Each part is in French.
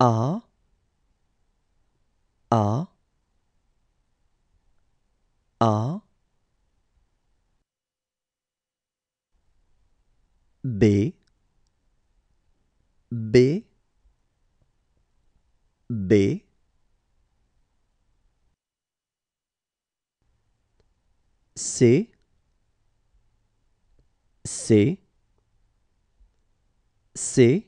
A A A B B B C C C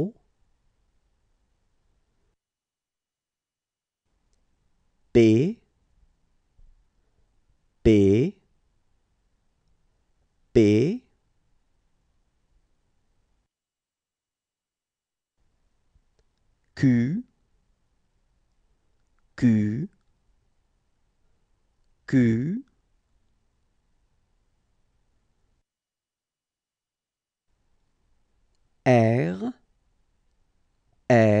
B B B Q Q Q R R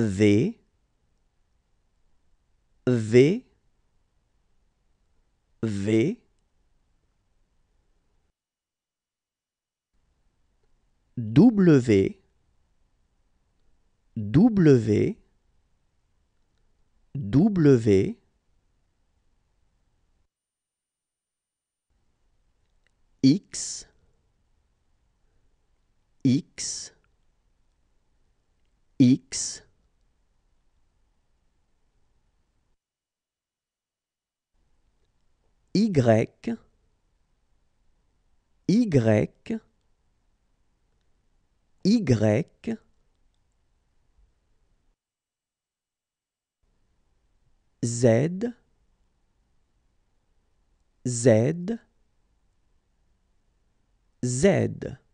V V V W W W X X X Y, Y, Y, Z, Z, Z.